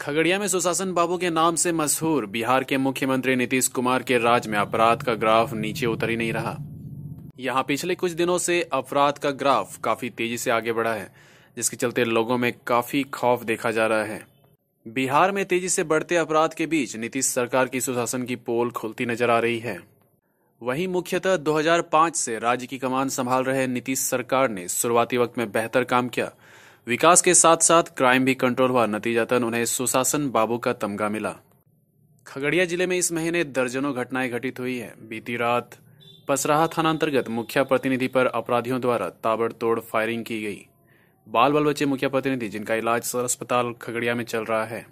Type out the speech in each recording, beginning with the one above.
खगड़िया में सुशासन बाबू के नाम से मशहूर बिहार के मुख्यमंत्री नीतीश कुमार के राज में अपराध का ग्राफ नीचे उतर ही नहीं रहा यहाँ पिछले कुछ दिनों से अपराध का ग्राफ काफी तेजी से आगे बढ़ा है जिसके चलते लोगों में काफी खौफ देखा जा रहा है बिहार में तेजी से बढ़ते अपराध के बीच नीतीश सरकार की सुशासन की पोल खुलती नजर आ रही है वहीं मुख्यतः 2005 से राज्य की कमान संभाल रहे नीतीश सरकार ने शुरुआती वक्त में बेहतर काम किया विकास के साथ साथ क्राइम भी कंट्रोल हुआ नतीजातन उन्हें सुशासन बाबू का तमगा मिला खगड़िया जिले में इस महीने दर्जनों घटनाएं घटित हुई है बीती रात पसराहा थाना अंतर्गत मुखिया प्रतिनिधि पर अपराधियों द्वारा ताबड़तोड़ फायरिंग की गई बाल बाल बच्चे मुखिया प्रतिनिधि जिनका इलाज सदर अस्पताल खगड़िया में चल रहा है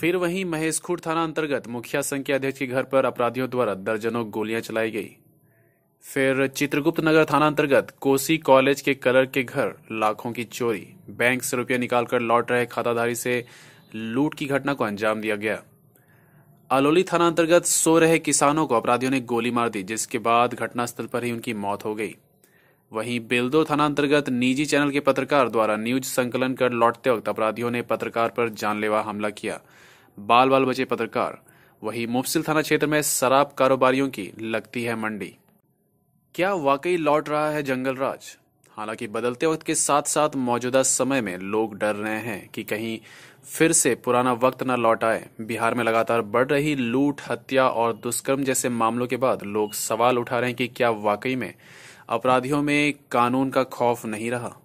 फिर वहीं महेशखूट थाना अंतर्गत मुखिया संघ के अध्यक्ष के घर पर अपराधियों द्वारा दर्जनों गोलियां चलाई गई फिर चित्रगुप्त नगर थाना अंतर्गत कोसी कॉलेज के कलर के घर लाखों की चोरी बैंक से रुपया निकालकर लौट रहे खाताधारी से लूट की घटना को अंजाम दिया गया अलोली थाना अंतर्गत सो रहे किसानों को अपराधियों ने गोली मार दी जिसके बाद घटनास्थल पर ही उनकी मौत हो गई वहीं बेलदो थाना अंतर्गत निजी चैनल के पत्रकार द्वारा न्यूज संकलन कर लौटते वक्त अपराधियों ने पत्रकार पर जानलेवा हमला किया बाल बाल बचे पत्रकार वहीं मुफसिल थाना क्षेत्र में शराब कारोबारियों की लगती है मंडी क्या वाकई लौट रहा है जंगल राज हालांकि बदलते वक्त के साथ साथ मौजूदा समय में लोग डर रहे हैं कि कहीं फिर से पुराना वक्त न लौट आए बिहार में लगातार बढ़ रही लूट हत्या और दुष्कर्म जैसे मामलों के बाद लोग सवाल उठा रहे हैं कि क्या वाकई में अपराधियों में कानून का खौफ नहीं रहा